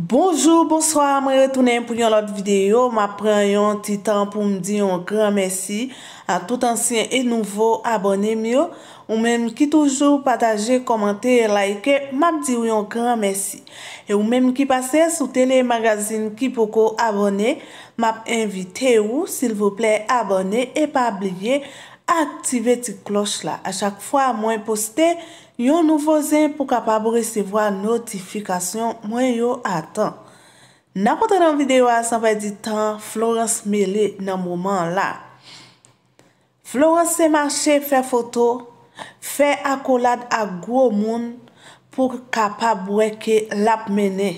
Bonjour, bonsoir, mwen retounen pou yon lot videyo. Mwen pren yon titan pou mdi yon gran mersi a tout ansyen e nouvo abonem yo. Ou menm ki toujou pataje, komante, laike, mwenm di yon gran mersi. E ou menm ki pase sou telemagazin ki poko abonem, mwenm invite ou, sil vople abonem, e pa blie abonem. aktive ti kloch la. A chak fwa mwen poste, yon nouvo zen pou kapabou resevo an notifikasyon mwen yon atan. Na konta nan videwa, san pa di tan Florence Mele nan mouman la. Florence se mache fe foto, fe akolad a gwo moun pou kapabou eke lap mene.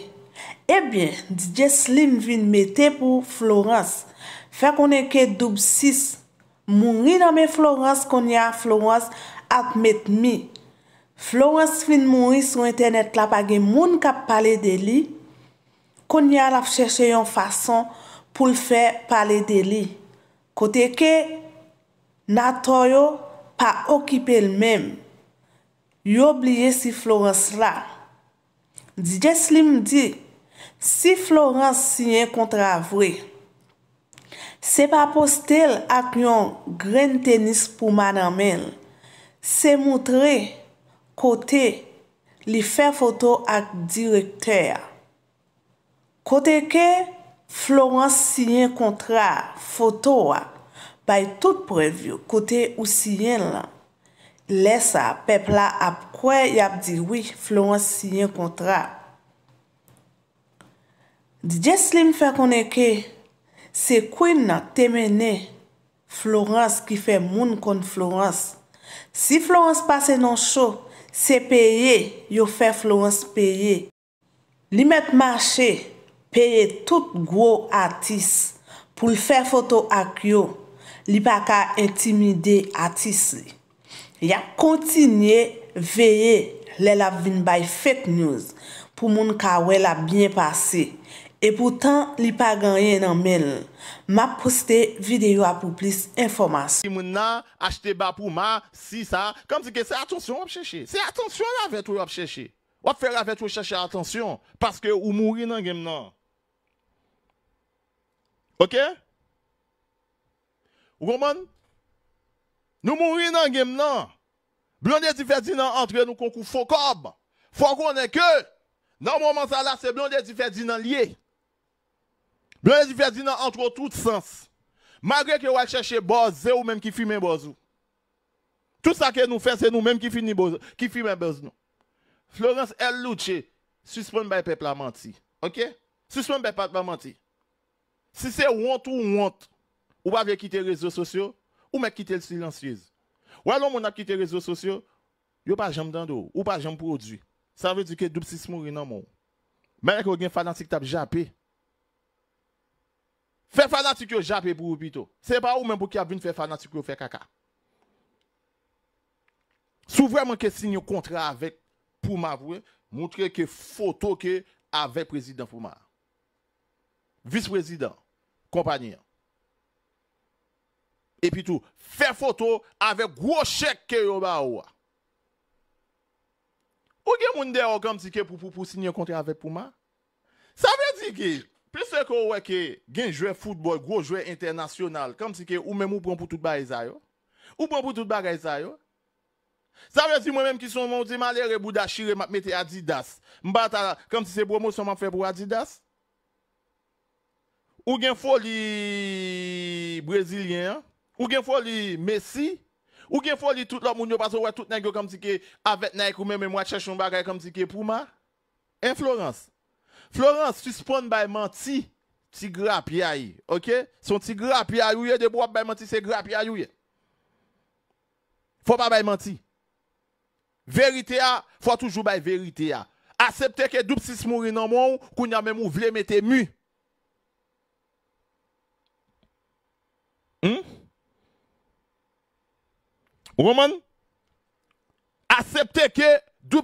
Ebyen, eh di jeslim vin mete pou Florence. Fè konen ke dub 6 moun Mounri name Florence kon ya Florence atmet mi. Florence fin mounri sou internet la bagi moun kap pale de li. Kon ya laf cheshe yon fason pou l fe pale de li. Kote ke, na toyo pa okipe l mem. Yo blye si Florence la. Dijeslim di, si Florence si yon kontra vrej. Se pa postel ak yon gren tenis pou man amel, se moutre kote li fe foto ak direkter. Kote ke, Florence siyen kontra foto ak, bay tout prevyo kote ou siyen lan. Lesa pepla ap kwe yap diwi Florence siyen kontra. Di jes li mfe konen ke? Se kwen na temene, Florence ki fe moun kon Florence. Si Florence pase nan show, se peye, yo fe Florence peye. Li met mache, peye tout gwo atis pou li fe foto ak yo. Li pa ka intimide atis li. Ya kontinye veye le la vinbay fake news pou moun ka we la binye pase. E poutan li pa ganyen nan menl, ma poste videyo apou plis informasyon. Moun nan, achete ba pou ma, si sa, kam zike se atonsyon wap cheshe. Se atonsyon la vet wap cheshe. Wap fè la vet wap cheshe atonsyon, paske ou mouri nan gem nan. Ok? Ou goman? Nou mouri nan gem nan. Blonde di fedi nan antre nou konkou fokob. Fokon ne ke. Nan mouman sa la se blonde di fedi nan liye. Blaise Ferdinand entre tout sens. Malgré que vous cherchez boss, c'est vous-même qui fumez boss. Tout ça que nous faisons, c'est nous-mêmes qui finissons boss, qui fumez Florence El Luce, suspend le peuple à mentir. OK? Suspend le peuple à mentir. Si c'est honte ou honte, ou pas quitter les réseaux sociaux, ou même quitter le silencieux. Ou alors, on a quitté les réseaux sociaux, yo pas jamais dans ou pas jamais produit. Ça veut dire que double six mourir dans mon. Mais vous avez un fanatique qui jappé, Fè fanatik yo jape pou ou bito. Se pa ou men pou ki avin fè fanatik yo fè kaka. Sou vreman ke sinyo kontra avek pou ma vwe, moutre ke foto ke avek prezident pou ma. Vis prezident, kompanyen. E pi tou, fè foto avek gwo chèk ke yo ba ou. Ou gen moun der o gam si ke pou pou pou sinyo kontra avek pou ma? Sa ve di ki... Plè se kò wè ke gen jwè foudboy, gwo jwè internasyonal, kom si ke ou mè mou proun pou tout bagay zay yo? Ou proun pou tout bagay zay yo? Sa wè zi mwen mèm ki son moun di man lè re bouda shire matmète Adidas, mbata la, kom si se bromo son man fè brou Adidas? Ou gen foli Brezilyen? Ou gen foli Messi? Ou gen foli tout lò moun yo, ou gen foli tout lò moun yo, Florens suspon bay manti ti grap ya yi, ok? Son ti grap ya yi ouye, de bo ap bay manti se grap ya yi ouye. Fwa pa bay manti. Verite a, fwa toujou bay verite a. Asepte ke doup si smouri nan moun, koun yame mou vle mette mu. Hmm? Oman? Asepte ke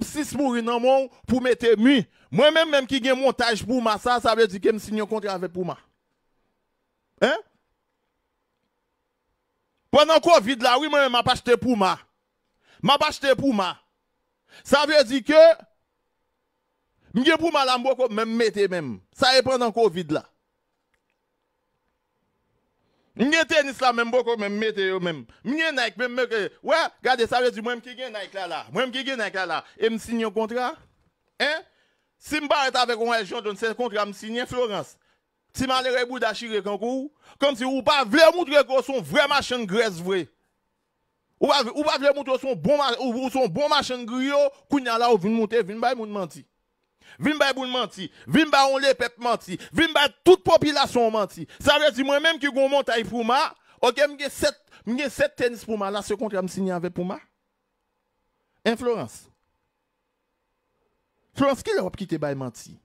six mourir dans mon pour mettre mu. Moi-même, même qui gagne montage pour ma, ça, veut dire que je signe un contrat avec pour Hein? Pendant Covid, là, oui, moi, m'a pas acheté pour ma. M'a pas acheté pour ma. Ça veut dire que, je pour ma, là, même pour même. Ça est pendant Covid, là. Mwen tennis la même beaucoup même météo même. Mwen Nike même ouais, regardez ça veut dire même qui gagne Nike là là. même qui gagne Nike là et me signe un contrat. Hein? Si je avec un ce contrat me signer Florence. Si e Bouda kankou, comme si ou pas voulez montrer son vrai machin graisse vrai. Ou pas montrer son bon son bon machin griot, kounya là ou monter, Vim ba yon menti, vim ba yon le pep menti, vim ba yon tout popilasyon menti. Sa rezi mwen menm ki goun monta yon pouman, oke mge set tenis pouman la se kontra msini anve pouman. En Florence. Florence, ki lè wap ki te bay menti?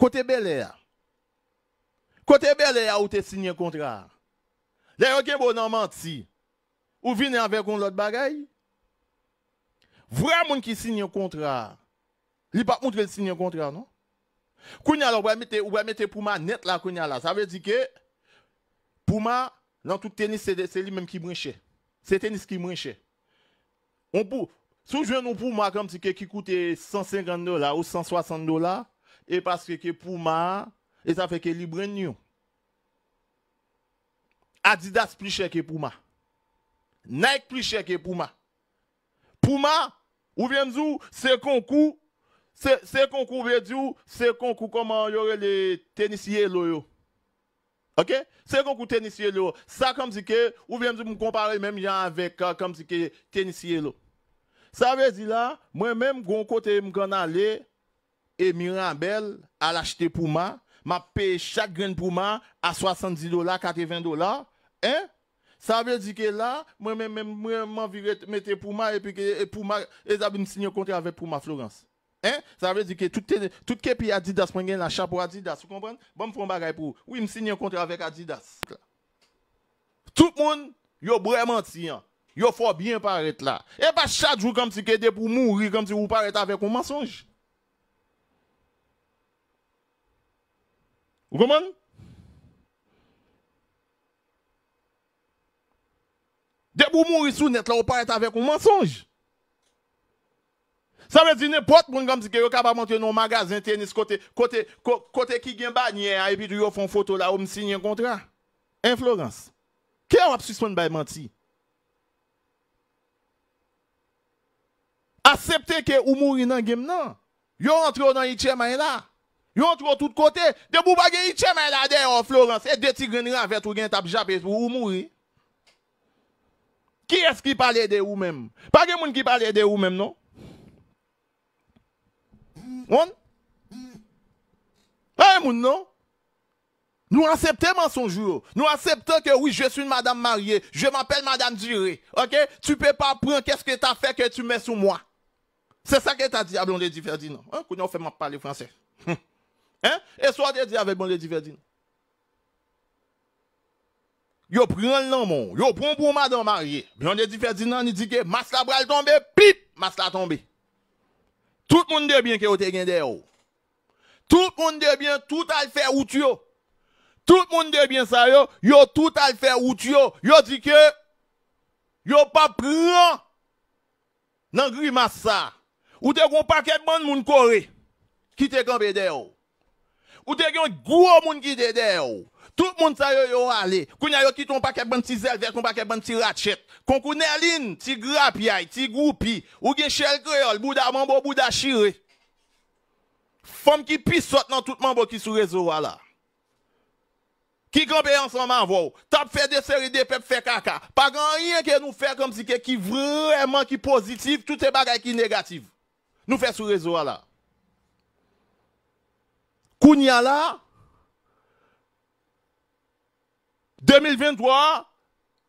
Kote belè ya. E Kote belè ya e ou te sinye kontra. Lè wakè mwen bon, nan menti, ou vini anve kon lòt bagay. Vwa moun ki sinye kontra. Il pas montrer le signe de contrat, non? Kounya, on va mettre Pouma net là, Ça veut dire que Pouma, dans tout tennis, c'est lui-même qui branche. C'est tennis qui branche. On pour. si on joue Pouma comme si qui coûte 150 dollars ou 160 dollars, et parce que Pouma, et ça fait que libre nous. Adidas plus cher que Puma. Nike plus cher que Puma. Puma, ou bien vous c'est concours Se konkou ve di ou, se konkou koman yore le tenisye lo yo. Ok? Se konkou tenisye lo yo. Sa kam zike, ou vem zi mwen kompare menm ya anvek kam zike tenisye lo. Sa ve di la, mwen menm konkote mwen gana le, e mi ram bel al achete pouman, ma pey chak gren pouman a 70 dolar, 80 dolar. Hein? Sa ve di ke la, mwen menm mwen viret mette pouman, e pouman, e zabi mwen sinyo konti ave pouman Florensi. Hein? Ça veut dire que tout, tout kepi Adidas, je la chapeau Adidas, vous comprenez? Bon, je faire un bagage pour Oui, je signe un contrat avec Adidas. Tout le monde, yo vraiment tient. Yo faut bien paraître là. Et pas chaque jour comme si étiez pour mourir, comme si vous parlez avec un mensonge. Vous comprenez? De pour mourir sous net là, vous parlez avec un mensonge. Ça veut dire n'importe qui comme dit que capable monter dans un magasin tennis côté côté côté qui gagne bannière et puis vous font photo là, on signe un contrat. Influence. Qui a suspendre bail menti? Accepter que ou mourir dans game non. Yo entre dans Ichema là. Yo entre tout côté, de bou bagay Ichema là derrière Florence et deux tigres avec ou gen tap japé pour ou Qui est-ce qui parle de vous même? Pas de monde qui parle de vous même non. On? Pas mon non? Nous acceptons jour. Nous acceptons que oui, je suis une madame mariée. Je m'appelle madame Duré. OK? Tu peux pas prendre qu'est-ce que tu as fait que tu mets sur moi. C'est ça que t'as dit à Blondé dit Ferdinand. Hein? on fait mal parler français. Hum. hein? Et soit tu dit avec Blondé dit Yo prend nom, yo prend pour madame mariée. Blondé Ferdinand, il dit que masse la bral tombe. pip, masse la tombée. Tout le monde de bien que vous avez Tout le monde de bien, tout a fait ou Tout le monde de bien ça, yo, yo tout a fait ou yo. Yo dit que, yo pas prend dans grimace ça. Ou te gon paquet de bon moun qui te campé Ou te gon gros moun qui te de tout le monde eu yo yo allé. Kounya yo qui un petit ban ti zel vers ton paquet ban ti ratchet. Konkounerline, ti grapiay, ti groupi, ou gen shell créole, bouda mambo bouda chiré. Femme qui pissote dans tout le monde qui sur le réseau là. Qui campe ensemble vous Tap fait des séries de pep fait caca. Pas grand rien que nous fait comme si c'était vraiment qui positif, tout est bagay qui négatif. Nous faisons sur le réseau là. Kounya là, 2023,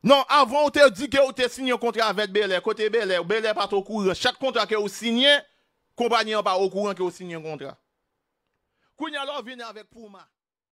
nan avan ou te di ke ou te sinye kontra avet belè, kote belè, belè pato kouren, chak kontra ke ou sinye, kompanyan pa ou kouren ke ou sinye kontra. Kounyalò vini avet pou ma.